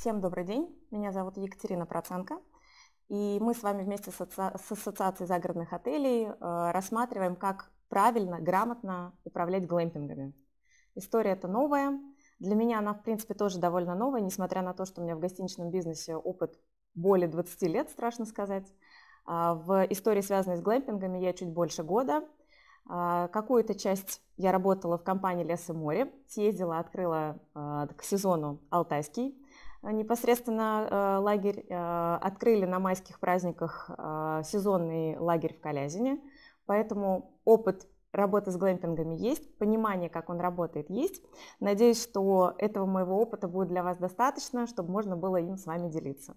Всем добрый день, меня зовут Екатерина Проценко, и мы с вами вместе с Ассоциацией загородных отелей э, рассматриваем, как правильно, грамотно управлять глэмпингами. История это новая, для меня она, в принципе, тоже довольно новая, несмотря на то, что у меня в гостиничном бизнесе опыт более 20 лет, страшно сказать. А, в истории, связанной с глэмпингами, я чуть больше года. А, какую-то часть я работала в компании «Лес и море», съездила, открыла э, к сезону «Алтайский», Э, непосредственно э, лагерь э, открыли на майских праздниках сезонный лагерь в Калязине, поэтому опыт работы с глэмпингами есть, понимание, как он работает, есть. Надеюсь, что этого моего опыта будет для вас достаточно, чтобы можно было им с вами делиться.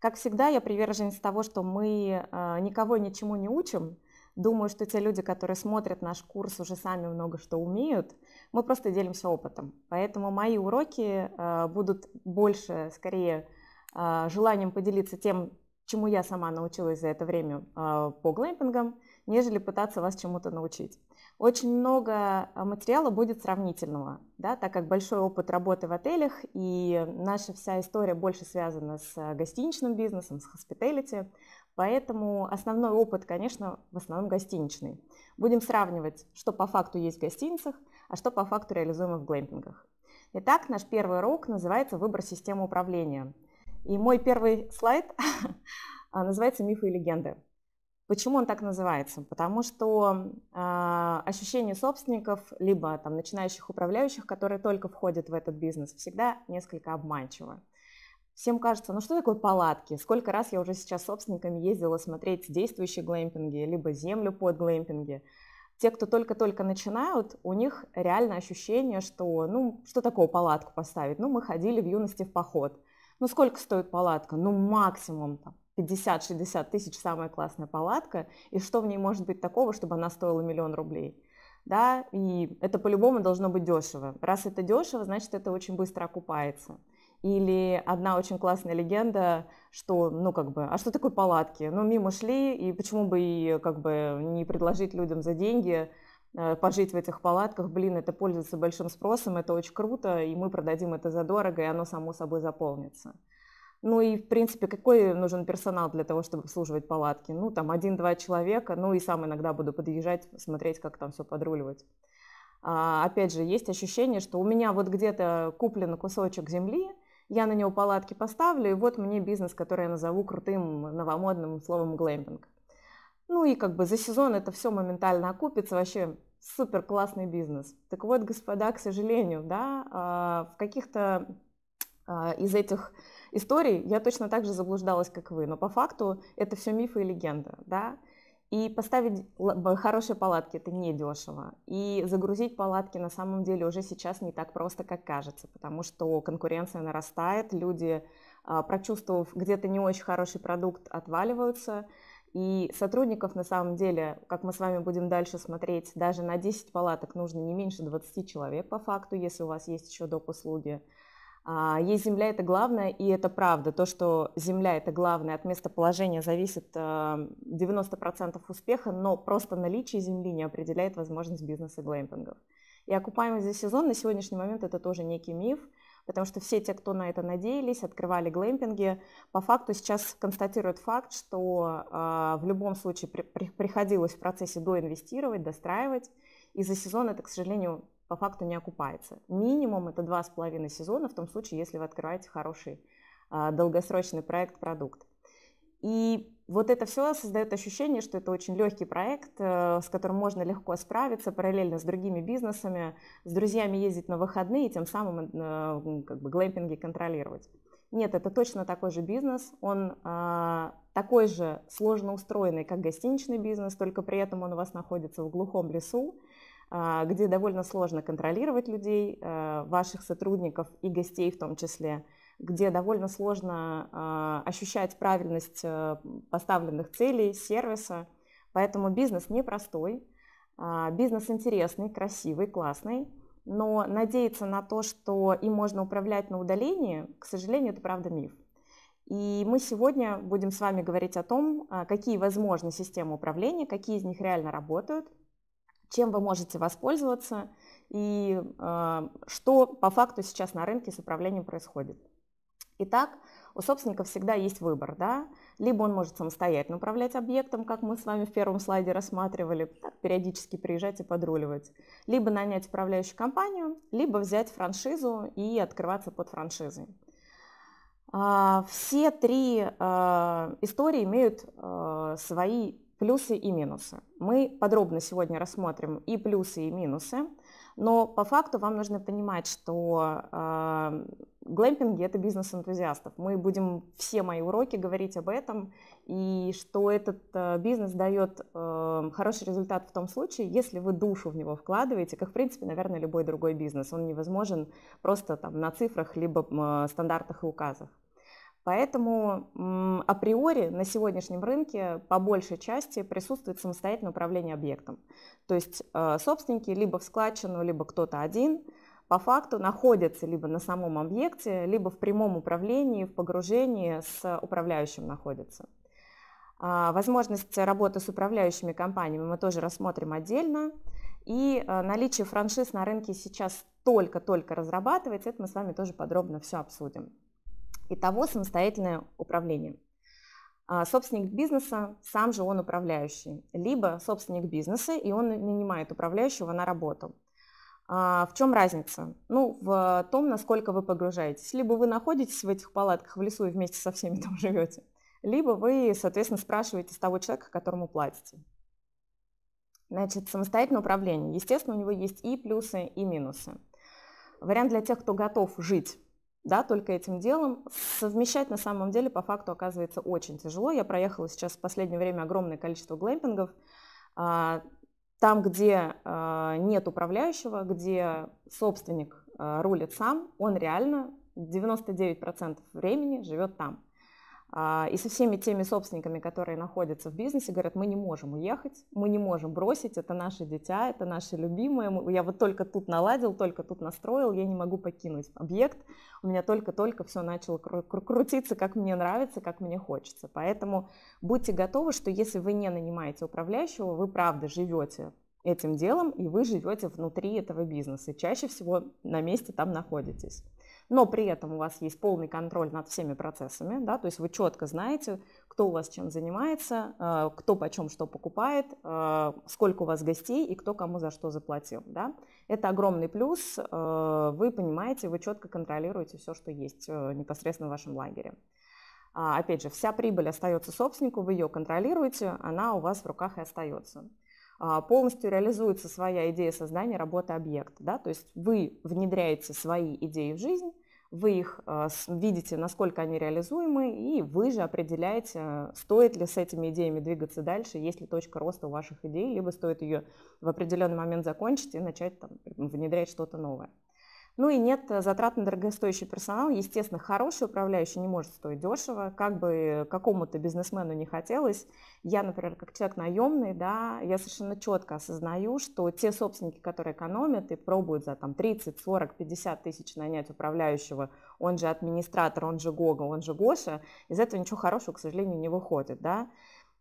Как всегда, я приверженец того, что мы никого ничему не учим, Думаю, что те люди, которые смотрят наш курс, уже сами много что умеют. Мы просто делимся опытом. Поэтому мои уроки э, будут больше, скорее, э, желанием поделиться тем, чему я сама научилась за это время э, по глэмпингам, нежели пытаться вас чему-то научить. Очень много материала будет сравнительного, да, так как большой опыт работы в отелях, и наша вся история больше связана с гостиничным бизнесом, с хоспиталити, Поэтому основной опыт, конечно, в основном гостиничный. Будем сравнивать, что по факту есть в гостиницах, а что по факту реализуемо в глэмпингах. Итак, наш первый урок называется «Выбор системы управления». И мой первый слайд а, называется «Мифы и легенды». Почему он так называется? Потому что э, ощущение собственников, либо там, начинающих управляющих, которые только входят в этот бизнес, всегда несколько обманчиво. Всем кажется, ну что такое палатки? Сколько раз я уже сейчас собственниками ездила смотреть действующие глэмпинги, либо землю под глэмпинги. Те, кто только-только начинают, у них реально ощущение, что, ну, что такое палатку поставить? Ну, мы ходили в юности в поход. Ну, сколько стоит палатка? Ну, максимум там 50-60 тысяч самая классная палатка. И что в ней может быть такого, чтобы она стоила миллион рублей? Да, и это по-любому должно быть дешево. Раз это дешево, значит, это очень быстро окупается. Или одна очень классная легенда, что, ну, как бы, а что такое палатки? Ну, мимо шли, и почему бы и, как бы, не предложить людям за деньги э, пожить в этих палатках, блин, это пользуется большим спросом, это очень круто, и мы продадим это задорого, и оно само собой заполнится. Ну и, в принципе, какой нужен персонал для того, чтобы обслуживать палатки? Ну, там, один-два человека, ну и сам иногда буду подъезжать, смотреть, как там все подруливать. А, опять же, есть ощущение, что у меня вот где-то куплен кусочек земли, я на него палатки поставлю, и вот мне бизнес, который я назову крутым новомодным словом глэмпинг. Ну и как бы за сезон это все моментально окупится, вообще супер классный бизнес. Так вот, господа, к сожалению, да, а, в каких-то а, из этих историй я точно так же заблуждалась, как вы, но по факту это все мифы и легенды, да. И поставить хорошие палатки это не дешево. И загрузить палатки на самом деле уже сейчас не так просто, как кажется, потому что конкуренция нарастает, люди, а, прочувствовав где-то не очень хороший продукт, отваливаются. И сотрудников на самом деле, как мы с вами будем дальше смотреть, даже на 10 палаток нужно не меньше 20 человек по факту, если у вас есть еще доп. услуги а, есть земля – это главное, и это правда. То, что земля – это главное, от местоположения зависит 90% а, успеха, но просто наличие земли не определяет возможность бизнеса глэмпингов. И окупаемость за сезон на сегодняшний момент – это тоже некий миф, потому что все те, кто на это надеялись, открывали глэмпинги, по факту сейчас констатируют факт, что а, в любом случае приходилось в процессе доинвестировать, достраивать, и за сезон это, к сожалению, по факту не окупается. Минимум это два с половиной сезона, в том случае, если вы открываете хороший а, долгосрочный проект, продукт. И вот это все создает ощущение, что это очень легкий проект, э, с которым можно легко справиться параллельно с другими бизнесами, с друзьями ездить на выходные и тем самым э, как бы, глэмпинги контролировать. Нет, это точно такой же бизнес, он э, такой же сложно устроенный, как гостиничный бизнес, только при этом он у вас находится в глухом лесу, а, где довольно сложно контролировать людей, э, ваших сотрудников и гостей в том числе, где довольно сложно а, ощущать правильность э, поставленных целей, сервиса. Поэтому бизнес непростой, а, бизнес интересный, красивый, классный, но надеяться на то, что им можно управлять на удалении, к сожалению, это правда миф. И мы сегодня будем с вами говорить о том, какие возможны системы управления, какие из них реально работают – чем вы можете воспользоваться и э, что по факту сейчас на рынке с управлением происходит. Итак, у собственника всегда есть выбор, да? Либо он может самостоятельно управлять объектом, как мы с вами в первом слайде рассматривали, так, периодически приезжать и подруливать. Либо нанять управляющую компанию, либо взять франшизу и открываться под франшизой. А, все три э, истории имеют э, свои плюсы и минусы. Мы подробно сегодня рассмотрим и плюсы, и минусы, но по факту вам нужно понимать, что э, глэмпинги это бизнес энтузиастов. Мы будем все мои уроки говорить об этом, и что этот э, бизнес дает э, хороший результат в том случае, если вы душу в него вкладываете, как в принципе, наверное, любой другой бизнес. Он невозможен просто там на цифрах либо э, стандартах и указах. Поэтому априори на сегодняшнем рынке по большей части присутствует самостоятельное управление объектом. То есть э, собственники либо в складчину, либо кто-то один по факту находятся либо на самом объекте, либо в прямом управлении, в погружении с управляющим находятся. А, возможность работы с управляющими компаниями мы тоже рассмотрим отдельно. И э, наличие франшиз на рынке сейчас только-только разрабатывается, это мы с вами тоже подробно все обсудим. И того самостоятельное управление. А, собственник бизнеса, сам же он управляющий, либо собственник бизнеса, и он нанимает управляющего на работу. А, в чем разница? Ну, в том, насколько вы погружаетесь. Либо вы находитесь в этих палатках в лесу и вместе со всеми там живете, либо вы, соответственно, спрашиваете с того человека, которому платите. Значит, самостоятельное управление. Естественно, у него есть и плюсы, и минусы. Вариант для тех, кто готов жить да, только этим делом. Совмещать на самом деле по факту оказывается очень тяжело. Я проехала сейчас в последнее время огромное количество глэмпингов. А, там, где а, нет управляющего, где собственник а, рулит сам, он реально 99% времени живет там. А, и со всеми теми собственниками, которые находятся в бизнесе, говорят, мы не можем уехать, мы не можем бросить, это наши дитя, это наши любимые, я вот только тут наладил, только тут настроил, я не могу покинуть объект, у меня только-только все начало кру- крутиться, как мне нравится, как мне хочется. Поэтому будьте готовы, что если вы не нанимаете управляющего, вы правда живете этим делом, и вы живете внутри этого бизнеса, чаще всего на месте там находитесь но при этом у вас есть полный контроль над всеми процессами, да, то есть вы четко знаете, кто у вас чем занимается, э, кто почем что покупает, э, сколько у вас гостей и кто кому за что заплатил. Да. Это огромный плюс, э, вы понимаете, вы четко контролируете все, что есть непосредственно в вашем лагере. А, опять же, вся прибыль остается собственнику, вы ее контролируете, она у вас в руках и остается а, полностью реализуется своя идея создания работы объекта. Да? То есть вы внедряете свои идеи в жизнь, вы их э, видите, насколько они реализуемы, и вы же определяете, стоит ли с этими идеями двигаться дальше, есть ли точка роста у ваших идей, либо стоит ее в определенный момент закончить и начать там, внедрять что-то новое. Ну и нет э, затрат на дорогостоящий персонал. Естественно, хороший управляющий не может стоить дешево, как бы какому-то бизнесмену не хотелось. Я, например, как человек наемный, да, я совершенно четко осознаю, что те собственники, которые экономят и пробуют за там 30, 40, 50 тысяч нанять управляющего, он же администратор, он же Гога, он же Гоша, из этого ничего хорошего, к сожалению, не выходит, да.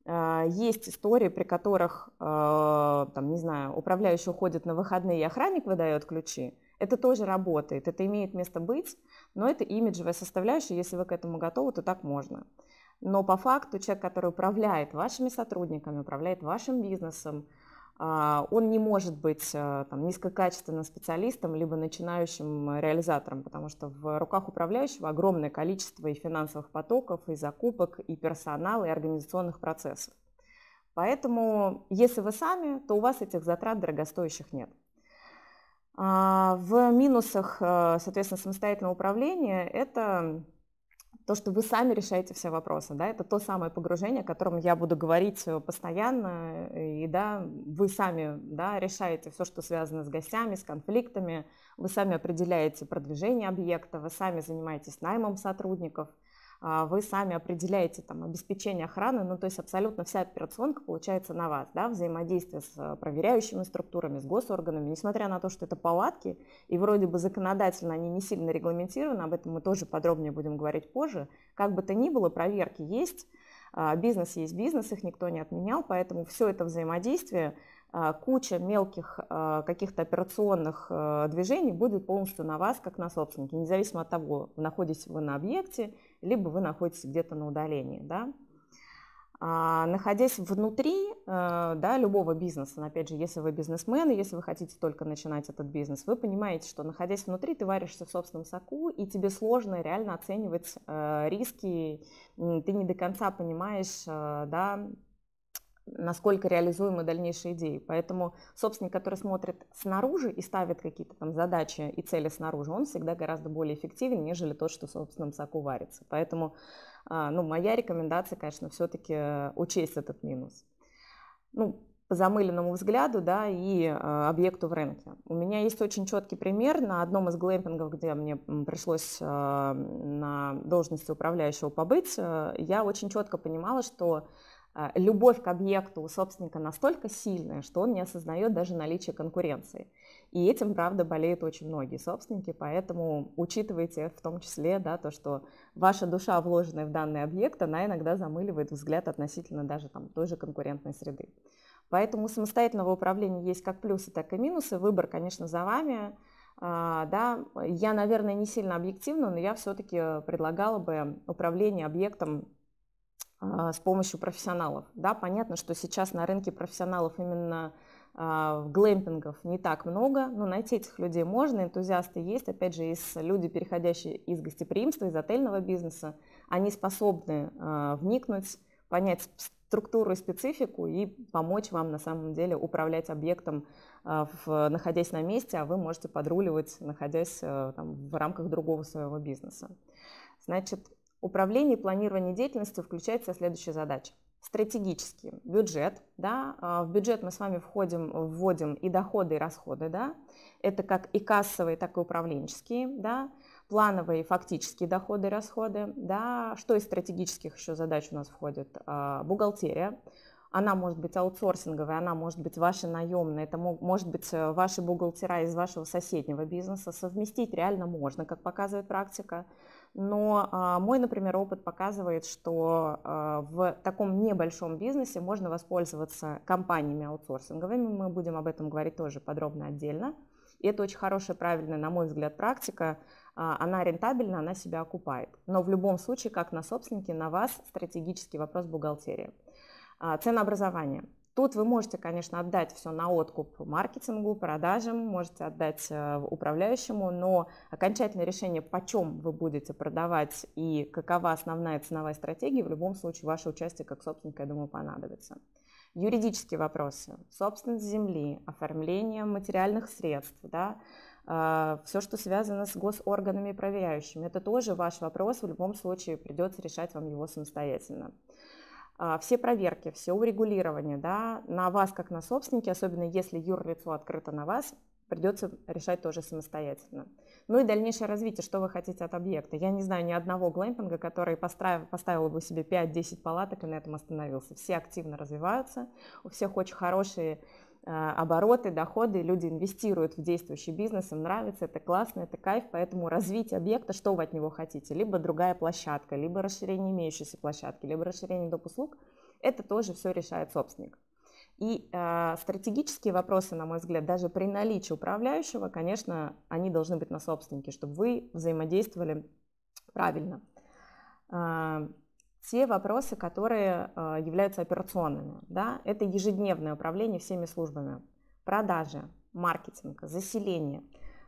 Э, есть истории, при которых, э, там, не знаю, управляющий уходит на выходные и охранник выдает ключи, это тоже работает, это имеет место быть, но это имиджевая составляющая, если вы к этому готовы, то так можно. Но по факту человек, который управляет вашими сотрудниками, управляет вашим бизнесом, а, он не может быть э, там, низкокачественным специалистом либо начинающим реализатором, потому что в руках управляющего огромное количество и финансовых потоков, и закупок, и персонала, и организационных процессов. Поэтому, если вы сами, то у вас этих затрат дорогостоящих нет. А, в минусах, э, соответственно, самостоятельного управления это то, что вы сами решаете все вопросы, да, это то самое погружение, о котором я буду говорить э, постоянно, и да, вы сами, да, решаете все, что связано с гостями, с конфликтами, вы сами определяете продвижение объекта, вы сами занимаетесь наймом сотрудников – а, вы сами определяете там обеспечение охраны, ну то есть абсолютно вся операционка получается на вас, да, взаимодействие с э, проверяющими структурами, с госорганами, несмотря на то, что это палатки, и вроде бы законодательно они не сильно регламентированы, об этом мы тоже подробнее будем говорить позже, как бы то ни было, проверки есть, а, бизнес есть бизнес, их никто не отменял, поэтому все это взаимодействие, а, куча мелких каких-то операционных э, движений будет полностью на вас, как на собственнике, независимо от того, находитесь вы на объекте либо вы находитесь где-то на удалении, да. А, находясь внутри э, да, любого бизнеса, опять же, если вы бизнесмен, если вы хотите только начинать этот бизнес, вы понимаете, что находясь внутри, ты варишься в собственном соку, и тебе сложно реально оценивать э, риски, ты не до конца понимаешь, э, да, насколько реализуемы дальнейшие идеи. Поэтому собственник, который смотрит снаружи и ставит какие-то там задачи и цели снаружи, он всегда гораздо более эффективен, нежели тот, что в собственном соку варится. Поэтому а, ну, моя рекомендация, конечно, все-таки учесть этот минус. Ну, по замыленному взгляду, да, и а, объекту в рынке. У меня есть очень четкий пример на одном из глэмпингов, где мне пришлось а, на должности управляющего побыть. Э, я очень четко понимала, что а, любовь к объекту у собственника настолько сильная, что он не осознает даже наличие конкуренции. И этим, правда, болеют очень многие собственники, поэтому учитывайте в том числе да, то, что ваша душа, вложенная в данный объект, она иногда замыливает взгляд относительно даже там, той же конкурентной среды. Поэтому у самостоятельного управления есть как плюсы, так и минусы. Выбор, конечно, за вами. А, да, я, наверное, не сильно объективна, но я все-таки предлагала бы управление объектом а, с помощью профессионалов. Да, понятно, что сейчас на рынке профессионалов именно а, глэмпингов не так много, но найти этих людей можно, энтузиасты есть, опять же, из, люди, переходящие из гостеприимства, из отельного бизнеса, они способны а, вникнуть, понять структуру и специфику и помочь вам на самом деле управлять объектом, находясь на месте, а вы можете подруливать, находясь там, в рамках другого своего бизнеса. Значит, управление и планирование деятельности включает все следующие задачи. Стратегические. Бюджет. Да? А, в бюджет мы с вами входим, вводим и доходы, и расходы. Да? Это как и кассовые, так и управленческие. Да? Плановые и фактические доходы и расходы. Да? Что из стратегических еще задач у нас входит? А, бухгалтерия. Она может быть аутсорсинговая, она может быть ваша наемная, это может быть э, ваши бухгалтера из вашего соседнего бизнеса. Совместить реально можно, как показывает практика но а, мой, например, опыт показывает, что а, в таком небольшом бизнесе можно воспользоваться компаниями аутсорсинговыми, мы будем об этом говорить тоже подробно отдельно. И это очень хорошая, правильная, на мой взгляд, практика. А, она рентабельна, она себя окупает. Но в любом случае, как на собственнике, на вас стратегический вопрос бухгалтерии. Ценообразование – Тут вы можете, конечно, отдать все на откуп маркетингу, продажам, можете отдать э, управляющему, но окончательное решение, почем вы будете продавать и какова основная ценовая стратегия, в любом случае ваше участие как собственника, я думаю, понадобится. Юридические вопросы, собственность земли, оформление материальных средств, да, э, все, что связано с госорганами и проверяющими, это тоже ваш вопрос, в любом случае придется решать вам его самостоятельно. А, все проверки, все урегулирования да, на вас как на собственнике, особенно если юрлицо открыто на вас, придется решать тоже самостоятельно. Ну и дальнейшее развитие, что вы хотите от объекта. Я не знаю ни одного глэмпинга, который поставил, поставил бы себе 5-10 палаток и на этом остановился. Все активно развиваются, у всех очень хорошие а, обороты, доходы, люди инвестируют в действующий бизнес, им нравится, это классно, это кайф, поэтому развитие объекта, что вы от него хотите, либо другая площадка, либо расширение имеющейся площадки, либо расширение доп. услуг, это тоже все решает собственник. И э, стратегические вопросы, на мой взгляд, даже при наличии управляющего, конечно, они должны быть на собственнике, чтобы вы взаимодействовали правильно. А, те вопросы, которые а, являются операционными. Да? Это ежедневное управление всеми службами. Продажи, маркетинг, заселение,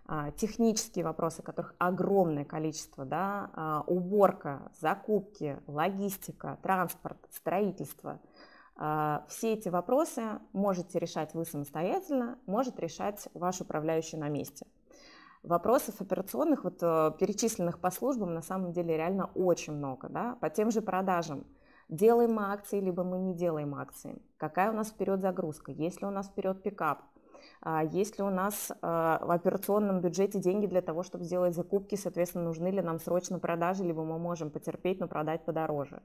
а, технические вопросы, которых огромное количество, да, а, уборка, закупки, логистика, транспорт, строительство. Все эти вопросы можете решать вы самостоятельно, может решать ваш управляющий на месте – Вопросов операционных, вот э, перечисленных по службам, на самом деле реально очень много. Да? По тем же продажам. Делаем мы акции, либо мы не делаем акции. Какая у нас вперед загрузка? Есть ли у нас вперед пикап? А, есть ли у нас э, в операционном бюджете деньги для того, чтобы сделать закупки, соответственно, нужны ли нам срочно продажи, либо мы можем потерпеть, но продать подороже.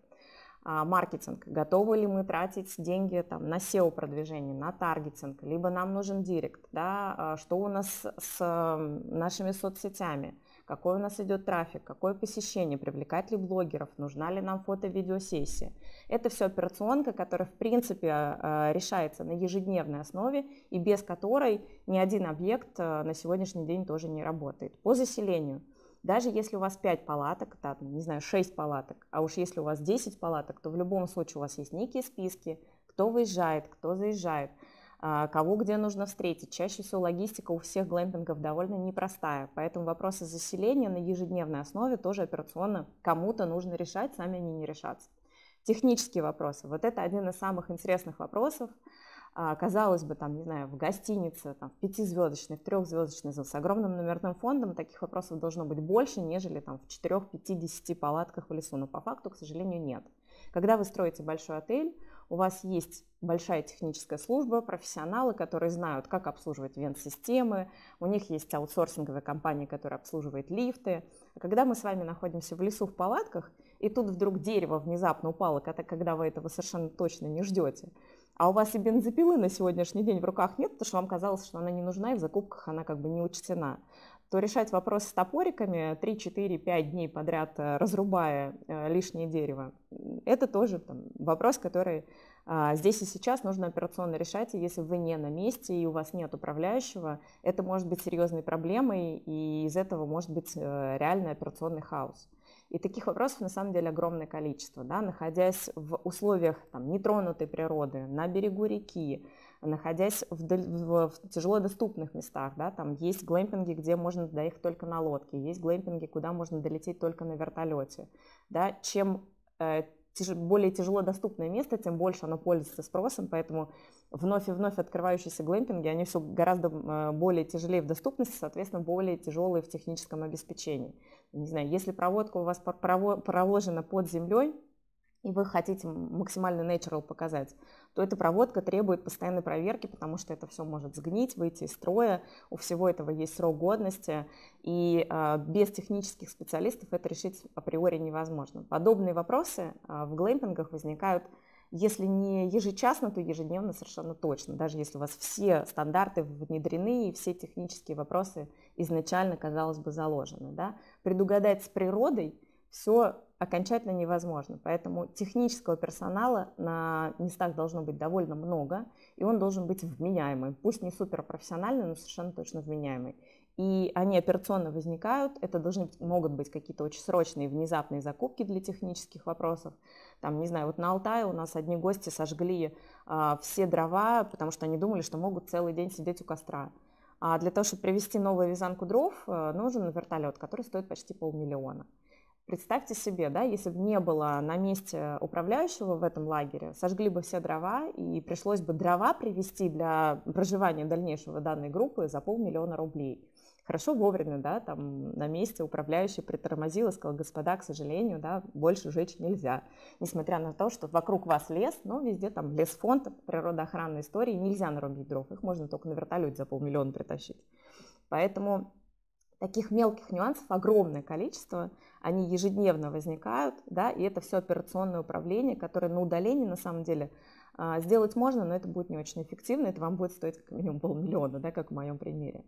А, маркетинг, готовы ли мы тратить деньги там, на SEO-продвижение, на таргетинг, либо нам нужен директ, да, а, что у нас с нашими соцсетями, какой у нас идет трафик, какое посещение, привлекать ли блогеров, нужна ли нам фото-видеосессия. Это все операционка, которая, в принципе, а, решается на ежедневной основе и без которой ни один объект на сегодняшний день тоже не работает. По заселению – даже если у вас 5 палаток, там, не знаю, 6 палаток, а уж если у вас 10 палаток, то в любом случае у вас есть некие списки, кто выезжает, кто заезжает, а, кого где нужно встретить. Чаще всего логистика у всех глэмпингов довольно непростая, поэтому вопросы заселения на ежедневной основе тоже операционно кому-то нужно решать, сами они не решатся. Технические вопросы. Вот это один из самых интересных вопросов. А, казалось бы, там, не знаю, в гостинице, там, в пятизвездочной, в трехзвездочной, с огромным номерным фондом таких вопросов должно быть больше, нежели там в 4-50 палатках в лесу, но по факту, к сожалению, нет. Когда вы строите большой отель, у вас есть большая техническая служба, профессионалы, которые знают, как обслуживать вент-системы, у них есть аутсорсинговая компания, которая обслуживает лифты. А когда мы с вами находимся в лесу в палатках, и тут вдруг дерево внезапно упало, когда вы этого совершенно точно не ждете, а у вас и бензопилы на сегодняшний день в руках нет, потому что вам казалось, что она не нужна, и в закупках она как бы не учтена, то решать вопрос с топориками 3, 4, 5 дней подряд э, разрубая э, лишнее дерево, это тоже там, вопрос, который а, здесь и сейчас нужно операционно решать, и если вы не на месте и у вас нет управляющего, это может быть серьезной проблемой, и из этого может быть э, реальный операционный хаос. И таких вопросов на самом деле огромное количество. Да? Находясь в условиях там, нетронутой природы, на берегу реки, находясь в, в, в тяжело доступных местах, да, там есть глэмпинги, где можно доехать только на лодке, есть глэмпинги, куда можно долететь только на вертолете. Да? Чем э, тяж, более тяжело доступное место, тем больше оно пользуется спросом, поэтому вновь и вновь открывающиеся глэмпинги, они все гораздо э, более тяжелее в доступности, соответственно, более тяжелые в техническом обеспечении не знаю, если проводка у вас проложена под землей, и вы хотите максимально natural показать, то эта проводка требует постоянной проверки, потому что это все может сгнить, выйти из строя, у всего этого есть срок годности, и а, без технических специалистов это решить априори невозможно. Подобные вопросы а, в глэмпингах возникают, если не ежечасно, то ежедневно совершенно точно, даже если у вас все стандарты внедрены и все технические вопросы изначально, казалось бы, заложены. Да? предугадать с природой все окончательно невозможно. Поэтому технического персонала на местах должно быть довольно много, и он должен быть вменяемый. Пусть не суперпрофессиональный, но совершенно точно вменяемый. И они операционно возникают, это должны быть, могут быть какие-то очень срочные внезапные закупки для технических вопросов. Там, не знаю, вот на Алтае у нас одни гости сожгли э, все дрова, потому что они думали, что могут целый день сидеть у костра. А для того, чтобы привезти новую вязанку дров, э, нужен вертолет, который стоит почти полмиллиона. Представьте себе, да, если бы не было на месте управляющего в этом лагере, сожгли бы все дрова, и пришлось бы дрова привезти для проживания дальнейшего данной группы за полмиллиона рублей хорошо вовремя, да, там на месте управляющий притормозил и сказал, господа, к сожалению, да, больше жечь нельзя, несмотря на то, что вокруг вас лес, но везде там лес лесфонд, природоохранной истории, нельзя нарубить дров, их можно только на вертолете за полмиллиона притащить. Поэтому таких мелких нюансов огромное количество, они ежедневно возникают, да, и это все операционное управление, которое на удалении на самом деле а, Сделать можно, но это будет не очень эффективно, это вам будет стоить как минимум полмиллиона, да, как в моем примере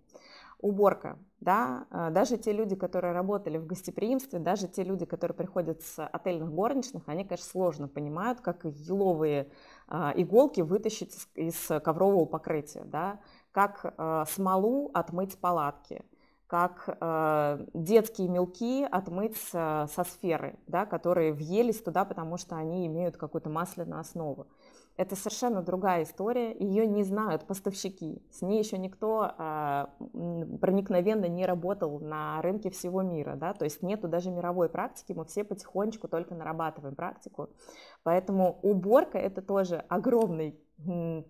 уборка, да, а, даже те люди, которые работали в гостеприимстве, даже те люди, которые приходят с отельных горничных, они, конечно, сложно понимают, как еловые а, иголки вытащить из коврового покрытия, да, как а, смолу отмыть с палатки, как детские мелки отмыть со сферы, да, которые въелись туда, потому что они имеют какую-то масляную основу. Это совершенно другая история, ее не знают поставщики. С ней еще никто а, проникновенно не работал на рынке всего мира, да, то есть нету даже мировой практики, мы все потихонечку только нарабатываем практику. Поэтому уборка это тоже огромный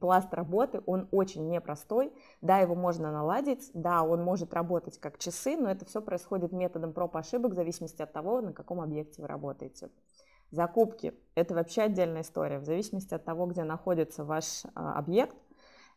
пласт работы, он очень непростой, да, его можно наладить, да, он может работать как часы, но это все происходит методом проб ошибок в зависимости от того, на каком объекте вы работаете. Закупки – это вообще отдельная история. В зависимости от того, где находится ваш а, объект,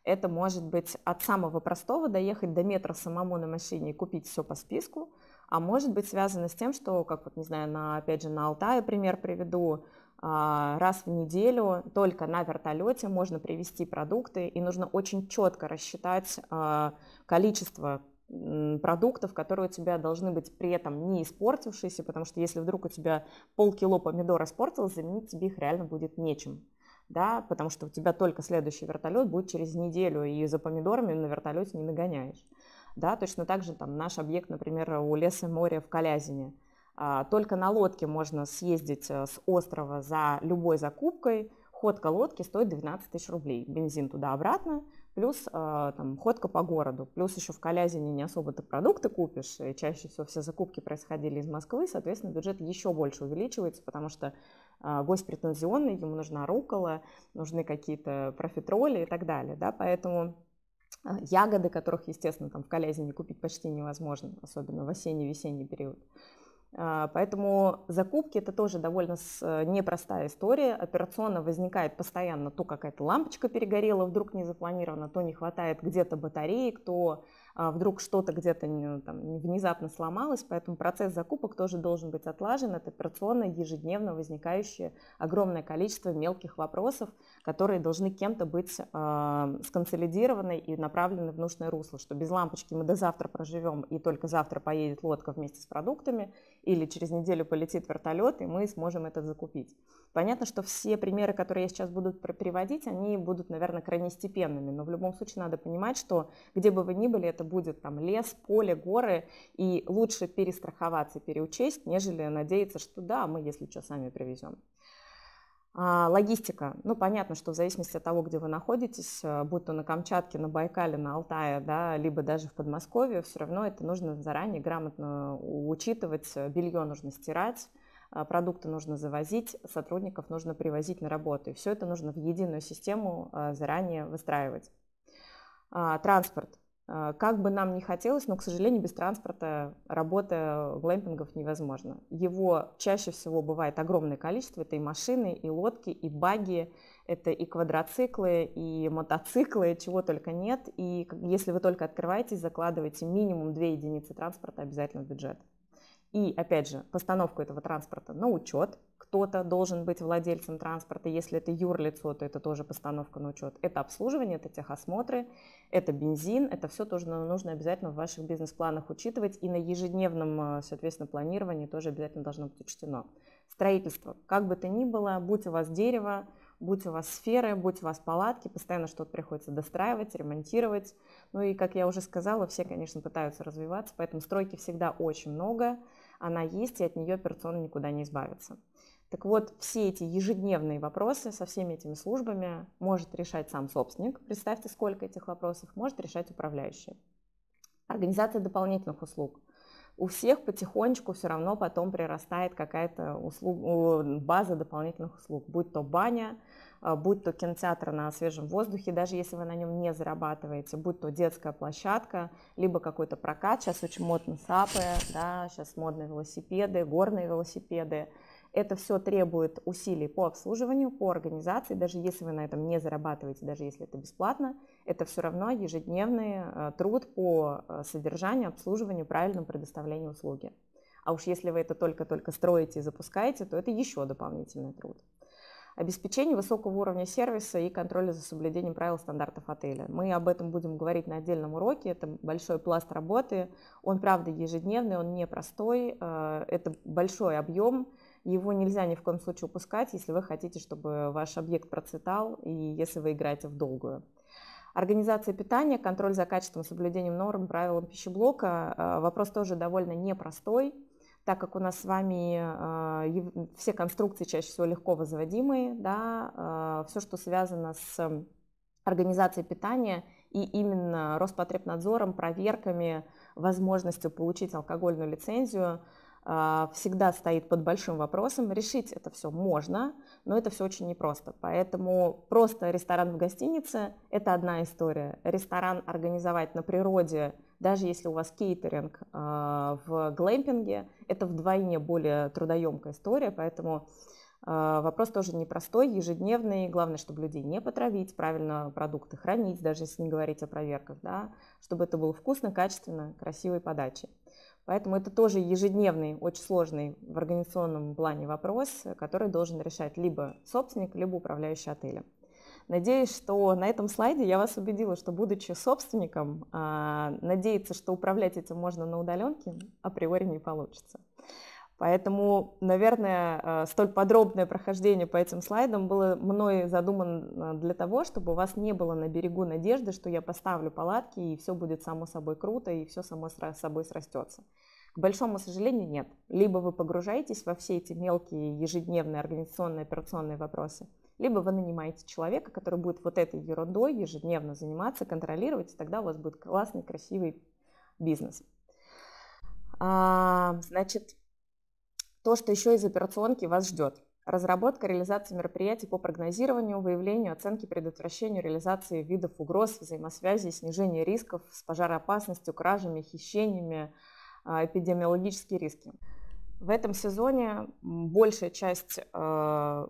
это может быть от самого простого доехать до метра самому на машине и купить все по списку, а может быть связано с тем, что, как вот, не знаю, на, опять же, на Алтае пример приведу, а, раз в неделю только на вертолете можно привезти продукты, и нужно очень четко рассчитать а, количество продуктов, которые у тебя должны быть при этом не испортившиеся, потому что если вдруг у тебя полкило помидор испортилось, заменить тебе их реально будет нечем. Да, потому что у тебя только следующий вертолет будет через неделю, и за помидорами на вертолете не нагоняешь. Да, точно так же там наш объект, например, у леса и моря в Калязине. А, только на лодке можно съездить э, с острова за любой закупкой. Ходка лодки стоит 12 тысяч рублей. Бензин туда-обратно – плюс а, там, ходка по городу, плюс еще в Калязине не особо ты продукты купишь, и чаще всего все закупки происходили из Москвы, соответственно, бюджет еще больше увеличивается, потому что а, гость претензионный, ему нужна рукола, нужны какие-то профитроли и так далее, да, поэтому а, ягоды, которых, естественно, там в Калязине купить почти невозможно, особенно в осенний весенний период. А, поэтому закупки это тоже довольно э, непростая история. Операционно возникает постоянно то какая-то лампочка перегорела, вдруг не запланировано, то не хватает где-то батареи то а, вдруг что-то где-то внезапно сломалось. Поэтому процесс закупок тоже должен быть отлажен. Это операционно ежедневно возникающее огромное количество мелких вопросов, которые должны кем-то быть а, сконсолидированы и направлены в нужное русло, что без лампочки мы до завтра проживем и только завтра поедет лодка вместе с продуктами – или через неделю полетит вертолет, и мы сможем это закупить. Понятно, что все примеры, которые я сейчас буду приводить, они будут, наверное, крайне степенными, но в любом случае надо понимать, что где бы вы ни были, это будет там лес, поле, горы, и лучше перестраховаться, переучесть, нежели надеяться, что да, мы, если что, сами привезем. А, логистика. Ну, понятно, что в зависимости от того, где вы находитесь, э, будь то на Камчатке, на Байкале, на Алтае, да, либо даже в Подмосковье, все равно это нужно заранее грамотно учитывать, э, белье нужно стирать, а, продукты нужно завозить, сотрудников нужно привозить на работу. И все это нужно в единую систему а, заранее выстраивать. Транспорт. А, как бы нам ни хотелось, но, к сожалению, без транспорта работа глэмпингов невозможна. Его чаще всего бывает огромное количество. Это и машины, и лодки, и баги, это и квадроциклы, и мотоциклы, чего только нет. И если вы только открываетесь, закладывайте минимум две единицы транспорта обязательно в бюджет. И, опять же, постановку этого транспорта на учет. Кто-то должен быть владельцем транспорта. Если это юрлицо, то это тоже постановка на учет. Это обслуживание, это техосмотры, это бензин, это все тоже нужно обязательно в ваших бизнес-планах учитывать, и на ежедневном, а, соответственно, планировании тоже обязательно должно быть учтено. Строительство. Как бы то ни было, будь у вас дерево, будь у вас сферы, будь у вас палатки, постоянно что-то приходится достраивать, ремонтировать. Ну и, как я уже сказала, все, конечно, пытаются развиваться, поэтому стройки всегда очень много, она есть, и от нее операционно никуда не избавиться. Так вот, все эти ежедневные вопросы со всеми этими службами может решать сам собственник. Представьте, сколько этих вопросов может решать управляющий. Организация дополнительных услуг. У всех потихонечку все равно потом прирастает какая-то услуг, база дополнительных услуг, будь то баня, а, будь то кинотеатр на свежем воздухе, даже если вы на нем не зарабатываете, будь то детская площадка, либо какой-то прокат, сейчас очень модно сапы, да, сейчас модные велосипеды, горные велосипеды, это все требует усилий по обслуживанию, по организации, даже если вы на этом не зарабатываете, даже если это бесплатно, это все равно ежедневный э, труд по э, содержанию, обслуживанию, правильному предоставлению услуги. А уж если вы это только-только строите и запускаете, то это еще дополнительный труд. Обеспечение высокого уровня сервиса и контроля за соблюдением правил стандартов отеля. Мы об этом будем говорить на отдельном уроке. Это большой пласт работы. Он, правда, ежедневный, он непростой. Э, это большой объем его нельзя ни в коем случае упускать, если вы хотите, чтобы ваш объект процветал и если вы играете в долгую. Организация питания, контроль за качеством, соблюдением норм, правилам пищеблока. Э, вопрос тоже довольно непростой, так как у нас с вами э, все конструкции чаще всего легко возводимые, да, э, все, что связано с организацией питания и именно Роспотребнадзором, проверками, возможностью получить алкогольную лицензию – а, всегда стоит под большим вопросом. Решить это все можно, но это все очень непросто. Поэтому просто ресторан в гостинице – это одна история. Ресторан организовать на природе, даже если у вас кейтеринг а, в глэмпинге, это вдвойне более трудоемкая история, поэтому а, Вопрос тоже непростой, ежедневный. Главное, чтобы людей не потравить, правильно продукты хранить, даже если не говорить о проверках, да, чтобы это было вкусно, качественно, красивой подачей. Поэтому это тоже ежедневный, очень сложный в организационном плане вопрос, э, который должен решать либо собственник, либо управляющий отелем. Надеюсь, что на этом слайде я вас убедила, что будучи собственником, а, надеяться, что управлять этим можно на удаленке, априори не получится. Поэтому, наверное, э, столь подробное прохождение по этим слайдам было мной задумано для того, чтобы у вас не было на берегу надежды, что я поставлю палатки, и все будет само собой круто, и все само собой срастется. К большому сожалению, нет. Либо вы погружаетесь во все эти мелкие ежедневные организационные операционные вопросы, либо вы нанимаете человека, который будет вот этой ерундой ежедневно заниматься, контролировать, и тогда у вас будет классный, красивый бизнес. А, значит, то, что еще из операционки вас ждет. Разработка, реализация мероприятий по прогнозированию, выявлению, оценке, предотвращению, реализации видов угроз, взаимосвязи, снижения рисков с пожароопасностью, кражами, хищениями, а, эпидемиологические риски. В этом сезоне большая часть э,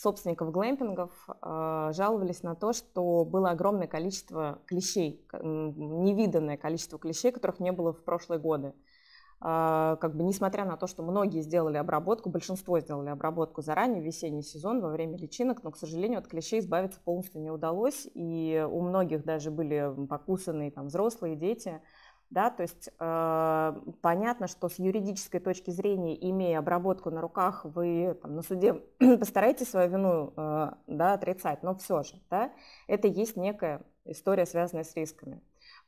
собственников глэмпингов э, жаловались на то, что было огромное количество клещей, невиданное количество клещей, которых не было в прошлые годы. А, как бы несмотря на то, что многие сделали обработку, большинство сделали обработку заранее, в весенний сезон, во время личинок, но, к сожалению, от клещей избавиться полностью не удалось, и у многих даже были покусанные там взрослые дети, да, то есть э, понятно, что с юридической точки зрения, имея обработку на руках, вы там, на суде постараетесь свою вину э, да, отрицать, но все же, да, это есть некая история, связанная с рисками.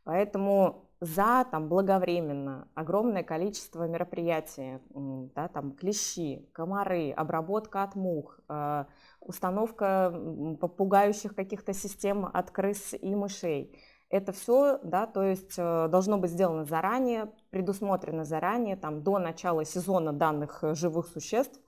Поэтому за там, благовременно огромное количество мероприятий, да, там, клещи, комары, обработка от мух, э, установка попугающих каких-то систем от крыс и мышей. Это все, да, то есть э, должно быть сделано заранее, предусмотрено заранее, там, до начала сезона данных э, живых существ,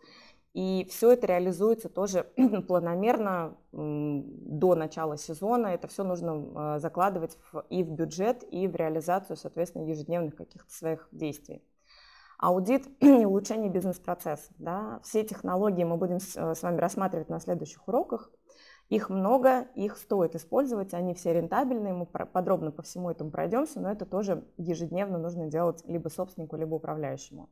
и все это реализуется тоже планомерно до начала сезона. Это все нужно э, закладывать и в бюджет, и в реализацию, соответственно, ежедневных каких-то своих действий. Аудит и улучшение бизнес-процессов. Да? Все технологии мы будем э, с вами рассматривать на следующих уроках. Их много, их стоит использовать, они все рентабельные, мы подробно по всему этому пройдемся, но это тоже ежедневно нужно делать либо собственнику, либо управляющему.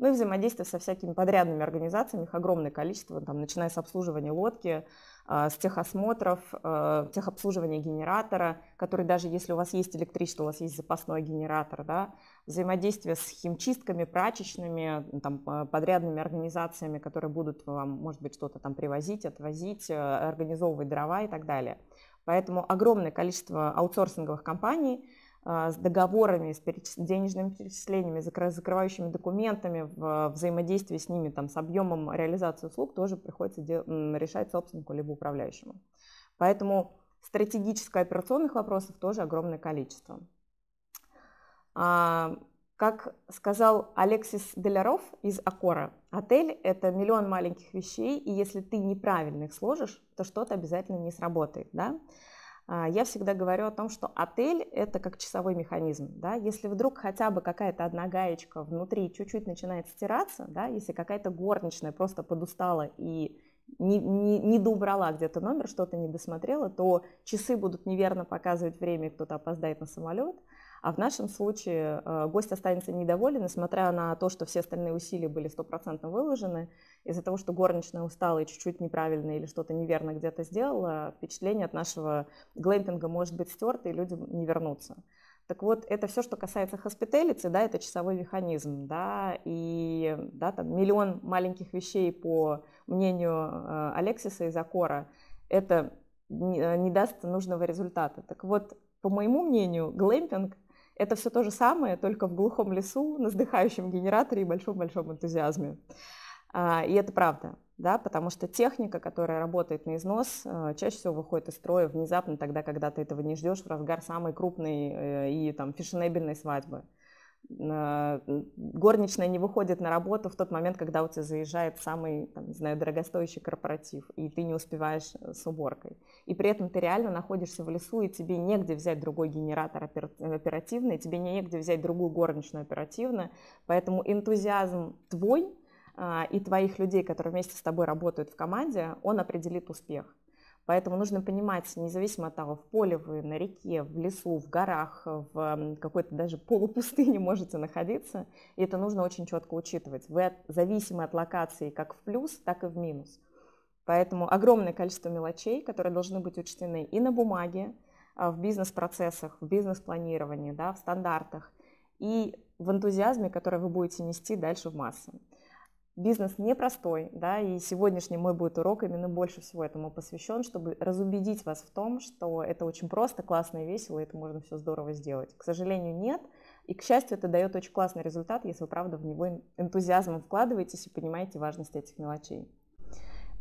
Ну и взаимодействие со всякими подрядными организациями, их огромное количество, там, начиная с обслуживания лодки, а, с техосмотров, э, техобслуживания генератора, который даже если у вас есть электричество, у вас есть запасной генератор, да, взаимодействие с химчистками, прачечными, там, э, подрядными организациями, которые будут вам, может быть, что-то там привозить, отвозить, э, организовывать дрова и так далее. Поэтому огромное количество аутсорсинговых компаний – а, с договорами, с денежными перечислениями, закрывающими документами, в взаимодействии с ними, там, с объемом реализации услуг тоже приходится решать собственнику либо управляющему. Поэтому стратегическое операционных вопросов тоже огромное количество. А, как сказал Алексис Деляров из Акора, отель – это миллион маленьких вещей, и если ты неправильно их сложишь, то что-то обязательно не сработает. Да? А, я всегда говорю о том, что отель – это как часовой механизм. Да? Если вдруг хотя бы какая-то одна гаечка внутри чуть-чуть начинает стираться, да? если какая-то горничная просто подустала и не, не, не доубрала где-то номер, что-то не досмотрела, то часы будут неверно показывать время, кто-то опоздает на самолет – а в нашем случае э, гость останется недоволен, несмотря на то, что все остальные усилия были стопроцентно выложены. Из-за того, что горничная устала и чуть-чуть неправильно или что-то неверно где-то сделала, впечатление от нашего глэмпинга может быть стерто, и люди не вернутся. Так вот, это все, что касается хоспиталицы, да, это часовой механизм, да, и, да, там миллион маленьких вещей, по мнению э, Алексиса и Закора, это э, не даст нужного результата. Так вот, по моему мнению, глэмпинг – это все то же самое, только в глухом лесу, на вздыхающем генераторе и большом-большом энтузиазме. А, и это правда, да, потому что техника, которая работает на износ, а, чаще всего выходит из строя внезапно, тогда, когда ты этого не ждешь, в разгар самой крупной э, и там фешенебельной свадьбы. А, горничная не выходит на работу в тот момент, когда у тебя заезжает самый, там, не знаю, дорогостоящий корпоратив, и ты не успеваешь э, с уборкой. И при этом ты реально находишься в лесу, и тебе негде взять другой генератор э, оперативный, тебе негде взять другую горничную оперативно, поэтому энтузиазм твой а, и твоих людей, которые вместе с тобой работают в команде, он определит успех. Поэтому нужно понимать, независимо от того, в поле вы, на реке, в лесу, в горах, в какой-то даже полупустыне можете находиться, и это нужно очень четко учитывать. Вы зависимы от локации как в плюс, так и в минус. Поэтому огромное количество мелочей, которые должны быть учтены и на бумаге, а, в бизнес-процессах, в бизнес-планировании, да, в стандартах, и в энтузиазме, который вы будете нести дальше в массы бизнес непростой, да, и сегодняшний мой будет урок именно больше всего этому посвящен, чтобы разубедить вас в том, что это очень просто, классно и весело, и это можно все здорово сделать. К сожалению, нет, и, к счастью, это дает очень классный результат, если вы, правда, в него энтузиазмом вкладываетесь и понимаете важность этих мелочей.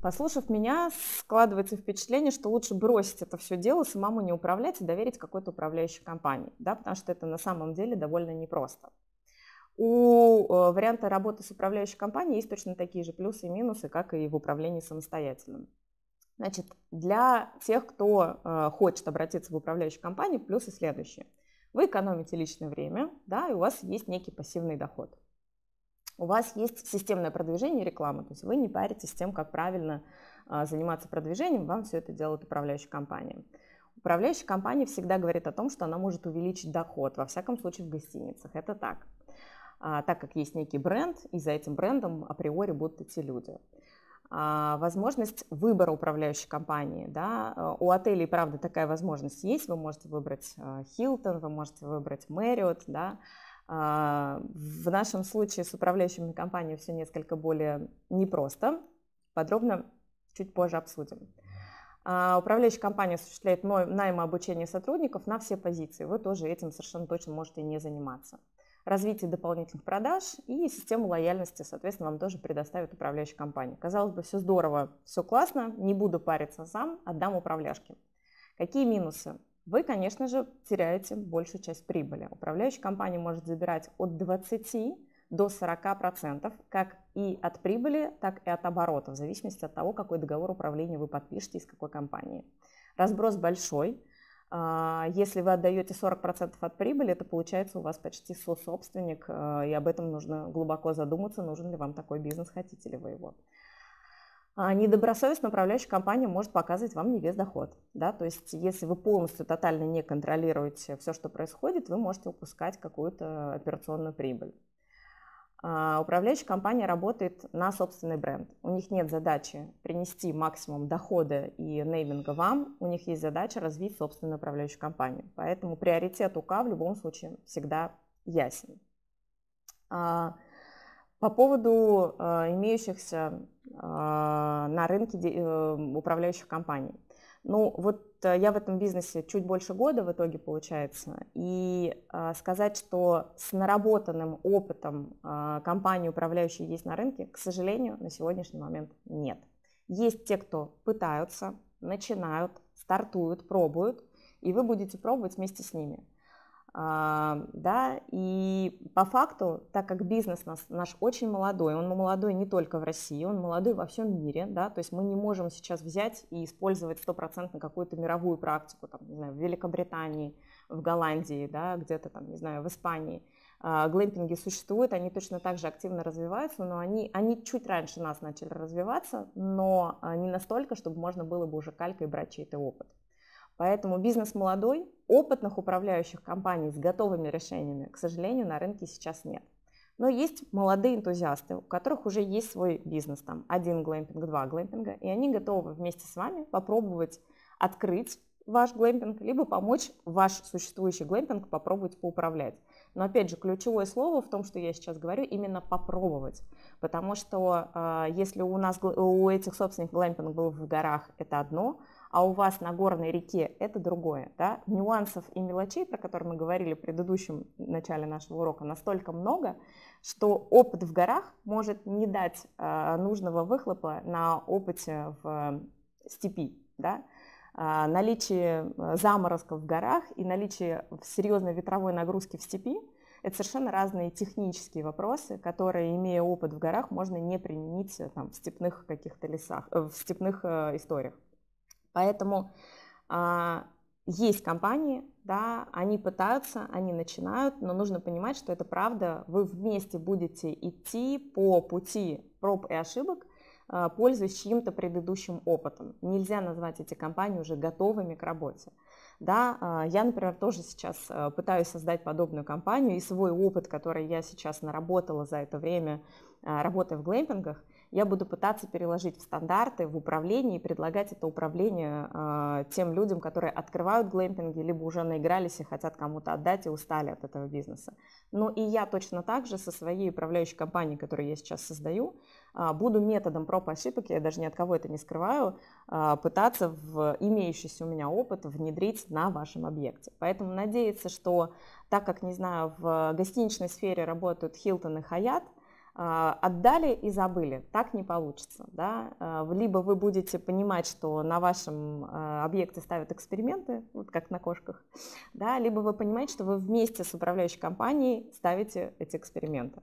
Послушав меня, складывается впечатление, что лучше бросить это все дело, самому не управлять и доверить какой-то управляющей компании, да, потому что это на самом деле довольно непросто. У э, варианта работы с управляющей компанией есть точно такие же плюсы и минусы, как и в управлении самостоятельным. Значит, для тех, кто э, хочет обратиться в управляющую компанию, плюсы следующие. Вы экономите личное время, да, и у вас есть некий пассивный доход. У вас есть системное продвижение и реклама, то есть вы не паритесь с тем, как правильно а, заниматься продвижением, вам все это делает управляющая компания. Управляющая компания всегда говорит о том, что она может увеличить доход, во всяком случае в гостиницах, это так. А, так как есть некий бренд, и за этим брендом априори будут эти люди. А, возможность выбора управляющей компании. Да? А, у отелей, правда, такая возможность есть. Вы можете выбрать Hilton, вы можете выбрать Marriott. Да? В нашем случае с управляющими компаниями все несколько более непросто. Подробно чуть позже обсудим. Управляющая компания осуществляет найм и обучение сотрудников на все позиции. Вы тоже этим совершенно точно можете не заниматься развитие дополнительных продаж и систему лояльности, соответственно, вам тоже предоставит управляющая компания. Казалось бы, все здорово, все классно, не буду париться сам, отдам управляшке. Какие минусы? Вы, конечно же, теряете большую часть прибыли. Управляющая компания может забирать от 20 до 40% процентов как и от прибыли, так и от оборота, в зависимости от того, какой договор управления вы подпишете и с какой компанией. Разброс большой, а, если вы отдаете 40% от прибыли, это получается у вас почти сособственник, а, и об этом нужно глубоко задуматься, нужен ли вам такой бизнес, хотите ли вы его. А недобросовестно управляющая компания может показывать вам не весь доход. Да? То есть если вы полностью тотально не контролируете все, что происходит, вы можете упускать какую-то операционную прибыль. А, управляющая компания работает на собственный бренд. У них нет задачи принести максимум дохода и нейминга вам, у них есть задача развить собственную управляющую компанию. Поэтому приоритет УК в любом случае всегда ясен. А, по поводу а, имеющихся на рынке э, управляющих компаний. Ну вот Э, я в этом бизнесе чуть больше года в итоге получается, и э, сказать, что с наработанным опытом э, компании, управляющей есть на рынке, к сожалению, на сегодняшний момент нет. Есть те, кто пытаются, начинают, стартуют, пробуют, и вы будете пробовать вместе с ними. А, да, и по факту, так как бизнес нас, наш очень молодой, он молодой не только в России, он молодой во всем мире, да, то есть мы не можем сейчас взять и использовать стопроцентно какую-то мировую практику, там, не знаю, в Великобритании, в Голландии, да, где-то там, не знаю, в Испании. А, глэмпинги существуют, они точно так же активно развиваются, но они, они чуть раньше нас начали развиваться, но а, не настолько, чтобы можно было бы уже калькой брать чей-то опыт. Поэтому бизнес молодой, опытных управляющих компаний с готовыми решениями, к сожалению, на рынке сейчас нет. Но есть молодые энтузиасты, у которых уже есть свой бизнес, там один глэмпинг, два глэмпинга, и они готовы вместе с вами попробовать открыть ваш глэмпинг, либо помочь ваш существующий глэмпинг попробовать поуправлять. Но опять же, ключевое слово в том, что я сейчас говорю, именно попробовать. Потому что э, если у нас у этих собственных глэмпинг был в горах, это одно, а у вас на горной реке, это другое. Да? Нюансов и мелочей, про которые мы говорили в предыдущем начале нашего урока, настолько много, что опыт в горах может не дать э, нужного выхлопа на опыте в э, степи. Да? Э, наличие заморозков в горах и наличие серьезной ветровой нагрузки в степи это совершенно разные технические вопросы, которые, имея опыт в горах, можно не применить э, там, в степных каких-то лесах, э, в степных э, историях. Поэтому а, есть компании, да, они пытаются, они начинают, но нужно понимать, что это правда, вы вместе будете идти по пути проб и ошибок, а, пользуясь чьим-то предыдущим опытом. Нельзя назвать эти компании уже готовыми к работе. Да, а, я, например, тоже сейчас а, пытаюсь создать подобную компанию, и свой опыт, который я сейчас наработала за это время, работая в глэмпингах – я буду пытаться переложить в стандарты, в управление и предлагать это управление э, тем людям, которые открывают глэмпинги, либо уже наигрались и хотят кому-то отдать и устали от этого бизнеса. Но ну и я точно так же со своей управляющей компанией, которую я сейчас создаю, э, буду методом проб и ошибок, я даже ни от кого это не скрываю, э, пытаться в имеющийся у меня опыт внедрить на вашем объекте. Поэтому надеяться, что так как, не знаю, в гостиничной сфере работают Хилтон и Хаят – а, отдали и забыли. Так не получится. Да? А, либо вы будете понимать, что на вашем а, объекте ставят эксперименты, вот как на кошках, да? либо вы понимаете, что вы вместе с управляющей компанией ставите эти эксперименты.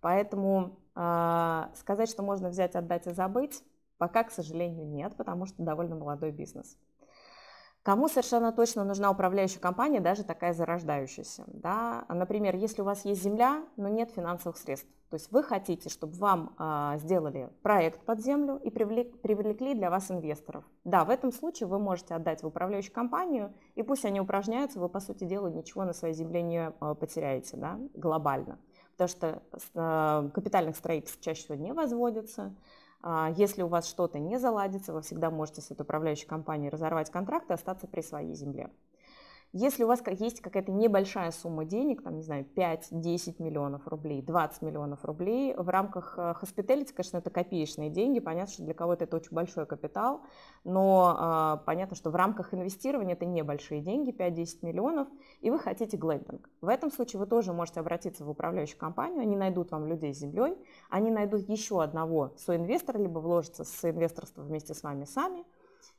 Поэтому сказать, что можно взять, отдать и забыть, пока, к сожалению, нет, потому что довольно молодой бизнес. Кому совершенно точно нужна управляющая компания, даже такая зарождающаяся? Да? А, например, если у вас есть земля, но нет финансовых средств, то есть вы хотите, чтобы вам а, сделали проект под землю и привлек, привлекли для вас инвесторов. Да, в этом случае вы можете отдать в управляющую компанию, и пусть они упражняются, вы, по сути дела, ничего на своей земле не а, потеряете да, глобально. Потому что а, капитальных строительств чаще всего не возводится, а, если у вас что-то не заладится, вы всегда можете с этой управляющей компанией разорвать контракт и остаться при своей земле. Если у вас есть какая-то небольшая сумма денег, там, не знаю, 5-10 миллионов рублей, 20 миллионов рублей, в рамках э, хоспиталити, конечно, это копеечные деньги, понятно, что для кого-то это очень большой капитал, но э, понятно, что в рамках инвестирования это небольшие деньги, 5-10 миллионов, и вы хотите глэдбинг. В этом случае вы тоже можете обратиться в управляющую компанию, они найдут вам людей с землей, они найдут еще одного соинвестора, либо вложатся с инвесторства вместе с вами сами,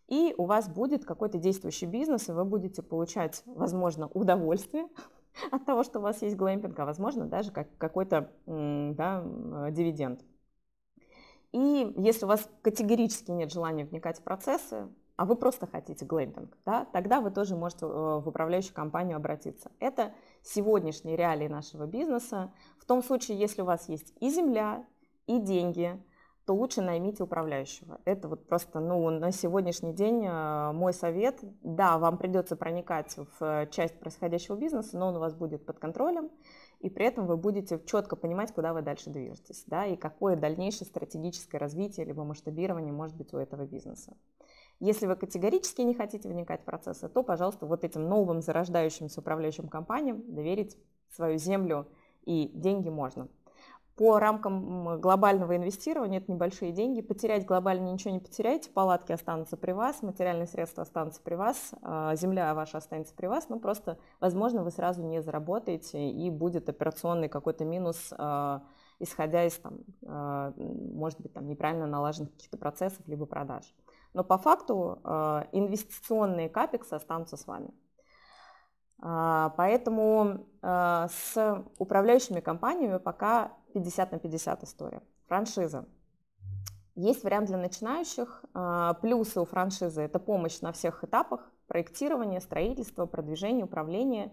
и у вас будет какой-то действующий бизнес, и вы будете получать, возможно, удовольствие от того, что у вас есть глэмпинг, а возможно даже как какой-то да, дивиденд. И если у вас категорически нет желания вникать в процессы, а вы просто хотите глэмпинг, да, тогда вы тоже можете э, в управляющую компанию обратиться. Это сегодняшние реалии нашего бизнеса. В том случае, если у вас есть и земля, и деньги – то лучше наймите управляющего. Это вот просто, ну, на сегодняшний день э, мой совет. Да, вам придется проникать в часть происходящего бизнеса, но он у вас будет под контролем, и при этом вы будете четко понимать, куда вы дальше движетесь, да, и какое дальнейшее стратегическое развитие либо масштабирование может быть у этого бизнеса. Если вы категорически не хотите вникать в процессы, то, пожалуйста, вот этим новым зарождающимся управляющим компаниям доверить свою землю и деньги можно по рамкам глобального инвестирования это небольшие деньги. Потерять глобально ничего не потеряете, палатки останутся при вас, материальные средства останутся при вас, а, земля ваша останется при вас, но просто, возможно, вы сразу не заработаете и будет операционный какой-то минус, а, исходя из, там, а, может быть, там, неправильно налаженных каких-то процессов либо продаж. Но по факту инвестиционные капексы останутся с вами. Поэтому с управляющими компаниями пока 50 на 50 история. Франшиза. Есть вариант для начинающих. А, плюсы у франшизы – это помощь на всех этапах – проектирование, строительство, продвижение, управление,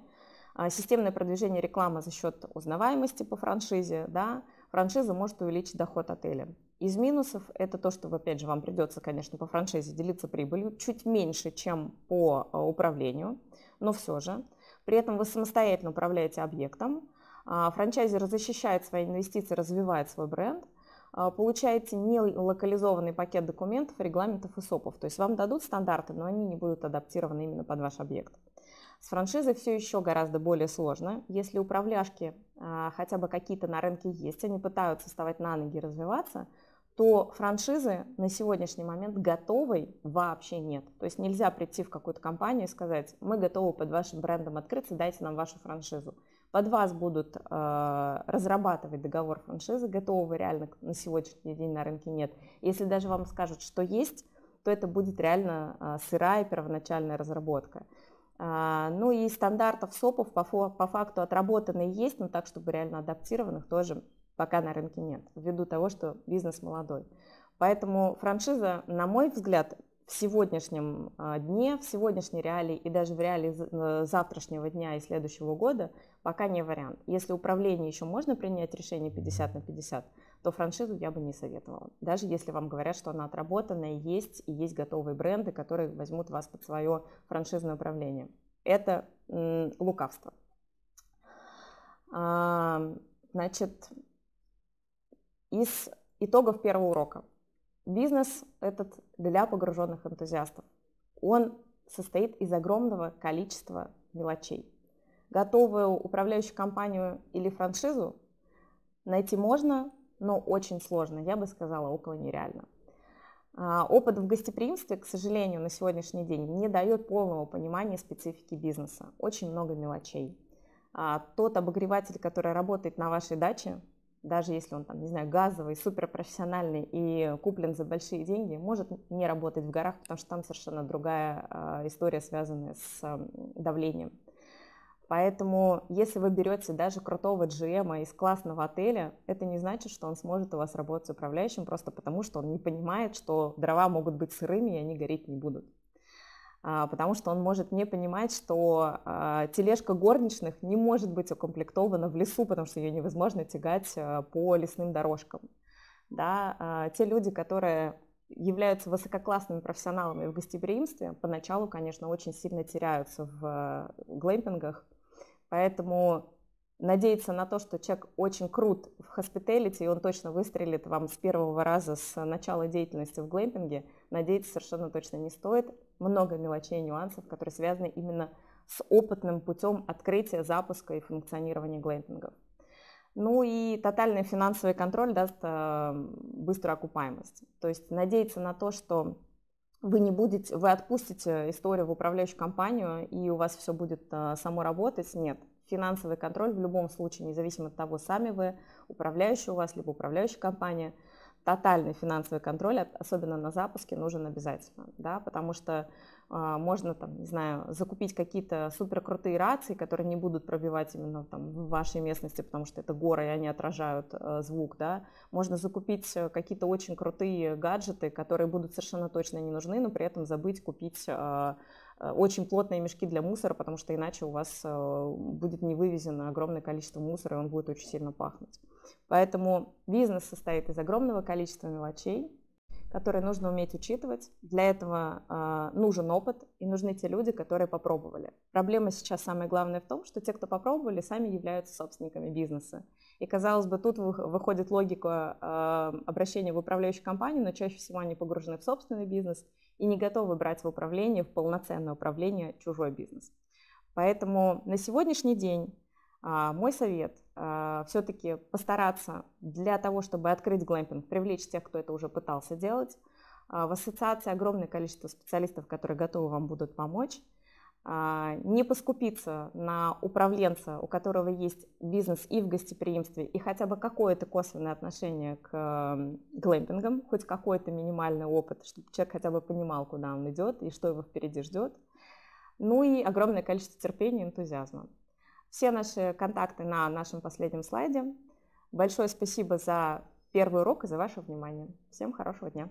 а, системное продвижение рекламы за счет узнаваемости по франшизе. Да? Франшиза может увеличить доход отеля. Из минусов – это то, что, опять же, вам придется, конечно, по франшизе делиться прибылью чуть меньше, чем по а, управлению, но все же. При этом вы самостоятельно управляете объектом, а, Франчайзер защищает свои инвестиции, развивает свой бренд. А, получаете не локализованный пакет документов, регламентов и сопов. То есть вам дадут стандарты, но они не будут адаптированы именно под ваш объект. С франшизой все еще гораздо более сложно. Если управляшки а, хотя бы какие-то на рынке есть, они пытаются вставать на ноги и развиваться, то франшизы на сегодняшний момент готовой вообще нет. То есть нельзя прийти в какую-то компанию и сказать, мы готовы под вашим брендом открыться, дайте нам вашу франшизу. Под вас будут а, разрабатывать договор франшизы, готового реально на сегодняшний день на рынке нет. Если даже вам скажут, что есть, то это будет реально а, сырая первоначальная разработка. А, ну и стандартов СОПов по, по факту отработанные есть, но так, чтобы реально адаптированных тоже пока на рынке нет, ввиду того, что бизнес молодой. Поэтому франшиза, на мой взгляд, в сегодняшнем а, дне, в сегодняшней реалии и даже в реалии э, завтрашнего дня и следующего года пока не вариант. Если управление еще можно принять решение 50 на 50, то франшизу я бы не советовала. Даже если вам говорят, что она отработанная, есть и есть готовые бренды, которые возьмут вас под свое франшизное управление. Это лукавство. А, значит, из итогов первого урока – Бизнес этот для погруженных энтузиастов. Он состоит из огромного количества мелочей. Готовую управляющую компанию или франшизу найти можно, но очень сложно, я бы сказала, около нереально. А, опыт в гостеприимстве, к сожалению, на сегодняшний день не дает полного понимания специфики бизнеса. Очень много мелочей. А, тот обогреватель, который работает на вашей даче, даже если он там, не знаю, газовый, суперпрофессиональный и куплен за большие деньги, может не работать в горах, потому что там совершенно другая а, история, связанная с давлением. Поэтому, если вы берете даже крутого GM из классного отеля, это не значит, что он сможет у вас работать управляющим, просто потому что он не понимает, что дрова могут быть сырыми, и они гореть не будут. А, потому что он может не понимать, что а, тележка горничных не может быть укомплектована в лесу, потому что ее невозможно тягать а, по лесным дорожкам. Да? Те люди, которые являются высококлассными профессионалами в гостеприимстве, поначалу, конечно, очень сильно теряются в глэмпингах, поэтому надеяться на то, что человек очень крут в хоспиталите, и он точно выстрелит вам с первого раза с начала деятельности в глэмпинге, надеяться совершенно точно не стоит много мелочей и нюансов, которые связаны именно с опытным путем открытия, запуска и функционирования глэмпингов. Ну и тотальный финансовый контроль даст э, быструю окупаемость. То есть надеяться на то, что вы не будете, вы отпустите историю в управляющую компанию, и у вас все будет э, само работать, нет. Финансовый контроль в любом случае, независимо от того, сами вы, управляющий у вас, либо управляющая компания – тотальный финансовый контроль, особенно на запуске, нужен обязательно, да, потому что э, можно, там, не знаю, закупить какие-то суперкрутые рации, которые не будут пробивать именно там, в вашей местности, потому что это горы, и они отражают э, звук, да. Можно закупить э, какие-то очень крутые гаджеты, которые будут совершенно точно не нужны, но при этом забыть купить а, э, очень плотные мешки для мусора, потому что иначе у вас э, будет не вывезено огромное количество мусора, и он будет очень сильно пахнуть. Поэтому бизнес состоит из огромного количества мелочей, которые нужно уметь учитывать. Для этого э, нужен опыт и нужны те люди, которые попробовали. Проблема сейчас самая главная в том, что те, кто попробовали, сами являются собственниками бизнеса. И казалось бы, тут выходит логика э, обращения в управляющую компанию, но чаще всего они погружены в собственный бизнес и не готовы брать в управление, в полноценное управление чужой бизнес. Поэтому на сегодняшний день э, мой совет а, все-таки постараться для того, чтобы открыть глэмпинг, привлечь тех, кто это уже пытался делать. А, в ассоциации огромное количество специалистов, которые готовы вам будут помочь. А, не поскупиться на управленца, у которого есть бизнес и в гостеприимстве, и хотя бы какое-то косвенное отношение к глэмпингам, хоть какой-то минимальный опыт, чтобы человек хотя бы понимал, куда он идет и что его впереди ждет. Ну и огромное количество терпения и энтузиазма. Все наши контакты на нашем последнем слайде. Большое спасибо за первый урок и за ваше внимание. Всем хорошего дня.